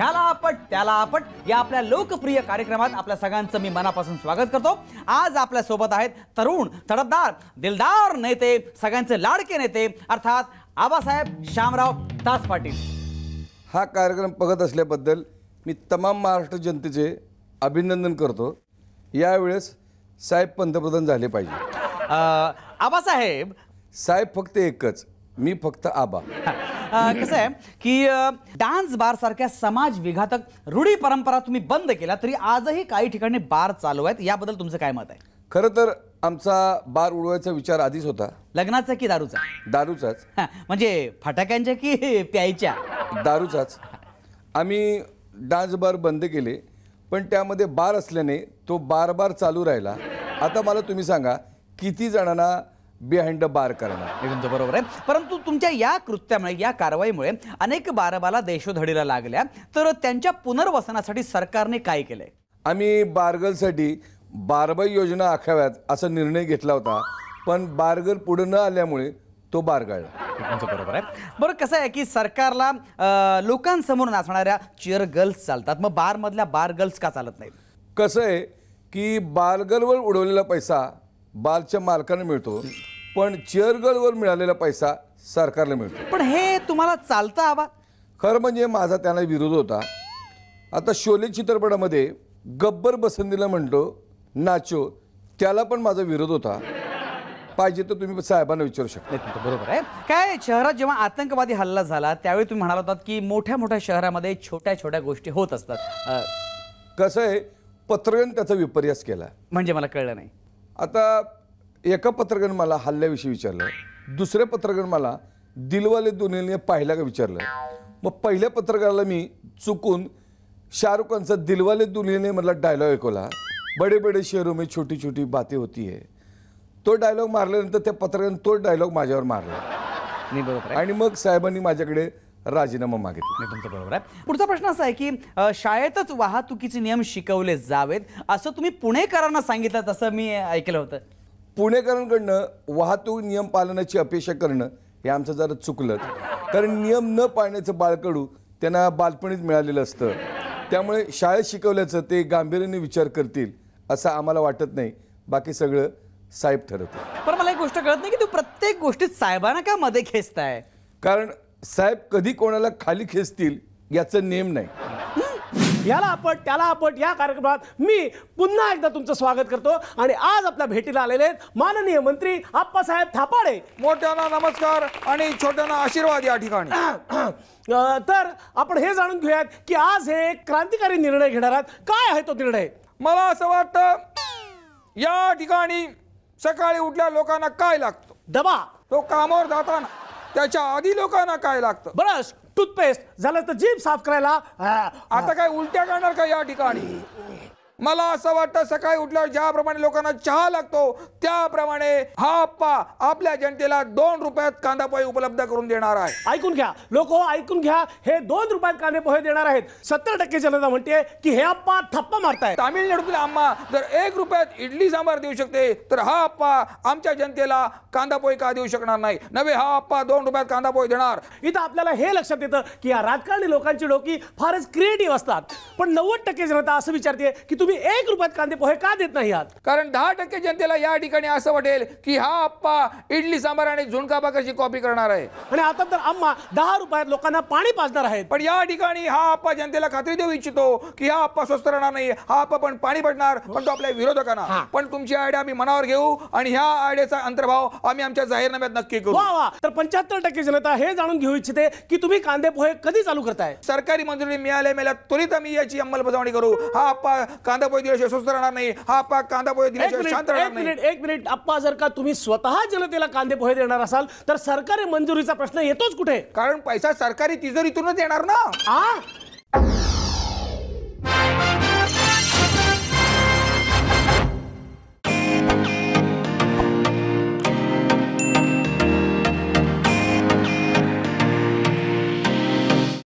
ह्याला आपट त्याला आपट या आपल्या लोकप्रिय कार्यक्रमात आपल्या सगळ्यांचं मी मनापासून स्वागत करतो आज आपल्या सोबत आहेत तरुण तडफदार दिलदार नेते सगळ्यांचे लाडके नेते अर्थात आबासाहेब श्यामराव दास पाटील हा कार्यक्रम बघत असल्याबद्दल मी तमाम महाराष्ट्र जनतेचे अभिनंदन करतो यावेळेस साहेब पंतप्रधान झाले पाहिजे आबासाहेब साहेब फक्त एकच मी फक्त आबा कसं आहे की डान्स बार सारख्या समाज विघातक रूढी परंपरा तुम्ही बंद केला तरी आजही काही ठिकाणी बार चालू आहेत याबद्दल तुमचं काय मत आहे खर तर आमचा बार उडवायचा विचार आधीच होता लग्नाचा की दारूचा दारूचाच म्हणजे फटाक्यांच्या की प्यायच्या दारूचाच आम्ही डान्स बार बंद केले पण त्यामध्ये बार असल्याने तो बार बार चालू राहिला आता मला तुम्ही सांगा किती जणांना बिहाइंड द बार करणार बरोबर आहे परंतु तुमच्या या कृत्यामुळे या कारवाईमुळे अनेक बारबाला देशोधडीला लागल्या तर त्यांच्या पुनर्वसनासाठी सरकारने काय केलंय आम्ही बारगलसाठी बारबाई योजना आखाव्यात असा निर्णय घेतला होता पण बारगल पुढे न आल्यामुळे तो बारगळला बरोबर आहे बरं कसं आहे की सरकारला लोकांसमोर नाचणाऱ्या चेअर गर्ल्स चालतात मग बारमधल्या बार गर्ल्स का चालत नाहीत कसं आहे की बारगलवर उडवलेला पैसा बारच्या मालकाने मिळतो पण वर मिळालेला पैसा सरकारला मिळतो पण हे तुम्हाला चालतं आबा खरं म्हणजे माझा त्याला विरोध होता आता शोले चित्रपटामध्ये गब्बर बसंतीला म्हणतो नाचो त्याला पण माझा विरोध होता पाहिजे तर तुम्ही साहेबांना विचारू शकता बरोबर आहे काय शहरात जेव्हा आतंकवादी हल्ला झाला त्यावेळी तुम्ही म्हणाला होतात की मोठ्या मोठ्या शहरामध्ये छोट्या छोट्या गोष्टी होत असतात कसं आहे पत्रकार त्याचा विपर्यास केला म्हणजे मला कळलं नाही आता एका पत्रकानं मला हल्ल्याविषयी विचारलं दुसरे पत्रकार मला दिलवाले दुनियाने पाहिला का विचारलं मग पहिल्या पत्रकाराला मी चुकून शाहरुख खानचा दिलवाले दुनियाने मला डायलॉग ऐकवला बडे बडे शहरों में छोटी छोटी बाते होती आहे तो डायलॉग मारल्यानंतर त्या पत्रकार तो डायलॉग माझ्यावर मारला आणि मग साहेबांनी माझ्याकडे राजीनामा मागितला तुमचं बरोबर आहे पुढचा प्रश्न असा आहे की शाळेतच वाहतुकीचे नियम शिकवले जावेत असं तुम्ही पुणेकरांना सांगितलं तसं मी ऐकलं होतं पुणेकरांकडनं वाहतूक नियम पालनाची अपेक्षा करणं हे आमचं जरा चुकलं कारण नियम न पाळण्याचं बाळकडू त्यांना बालपणीच मिळालेलं असतं त्यामुळे शाळेत शिकवल्याचं ते गांभीर्याने विचार करतील असं आम्हाला वाटत नाही बाकी सगळं साहेब ठरत पण मला एक गोष्ट कळत नाही की तू प्रत्येक गोष्टीत साहेबांना का मध्ये खेचताय कारण साहेब कधी कोणाला खाली खेचतील याचं नेम नाही याला आपण त्याला आपण या कार्यक्रमात मी पुन्हा एकदा तुमचं स्वागत करतो आणि आज आपल्या भेटीला आलेले आहेत माननीय मंत्री आप्पासाहेब थापाडे मोठ्यांना नमस्कार आणि छोट्यांना आशीर्वाद या ठिकाणी तर आपण हे जाणून घेऊयात की आज हे क्रांतिकारी निर्णय घेणार आहात काय आहे तो निर्णय मला असं वाटतं या ठिकाणी सकाळी उठल्या लोकांना काय लागतो दबा तो कामावर जाताना त्याच्या आधी लोकांना काय लागतं बरं टूथपेस्ट झालं तर जीप साफ करायला आता काय उलट्या करणार का या ठिकाणी मला असं वाटतं सकाळी उठल्यावर ज्याप्रमाणे लोकांना चहा लागतो त्याप्रमाणे हा आप्पा आपल्या जनतेला दोन रुपयात कांदा पोहे उपलब्ध करून देणार आहे ऐकून घ्या लोक ऐकून घ्या हे दोन रुपयात कांदे पोहे देणार आहेत सत्तर टक्के जनता म्हणते की हे आप्पा थप्पा मारताय तामिळनाडूतील आम्हा जर एक रुपयात इडली सांबार देऊ शकते तर हा आप्पा आमच्या जनतेला कांदा पोहे का देऊ शकणार नाही नव्हे हा आप्पा दोन रुपयात कांदा पोहे देणार इथं आपल्याला हे लक्षात येतं की या राजकारणी लोकांची डोकी फारच क्रिएटिव्ह असतात पण नव्वद टक्के जनता असं विचारते की तुम्ही तुम्ही एक रुपयात कांदे पोहे का देत नाही आहात कारण दहा टक्के जनतेला या ठिकाणी असं वाटेल की हा आप्पा इडली सांबार आणि झुणका भाकरची कॉपी करणार आहे आणि आता तर आम्हा दहा रुपयात लोकांना पाणी पाजणार आहेत पण या ठिकाणी हा आप्पा जनतेला खात्री देऊ इच्छितो की हा आप्पा स्वस्त राहणार नाही हा आप्पा पण पाणी पडणार पण तो आपल्या विरोधकांना पण तुमची आयडिया आम्ही मनावर घेऊ आणि ह्या आयडियाचा अंतर्भाव आम्ही आमच्या जाहीरनाम्यात नक्की करू वा वा तर पंच्याहत्तर टक्के जनता हे जाणून घेऊ इच्छिते की तुम्ही कांदे पोहे कधी चालू करताय सरकारी मंजुरी मिळाल्या मिळाल्या त्वरित आम्ही याची अंमलबजावणी करू हा आप्पा कांदे कांदा पोहे दिल्याशिवाय स्वस्त राहणार नाही हा पाक कांदा पोहे दिल्याशिवाय शांत राहणार एक मिनिट एक मिनिट अप्पा जर का तुम्ही स्वतः जनतेला कांदे पोहे देणार असाल तर सरकारी मंजुरीचा प्रश्न येतोच कुठे कारण पैसा सरकारी तिजोरीतूनच येणार ना आ